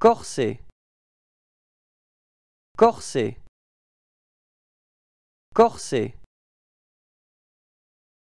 corset corset corset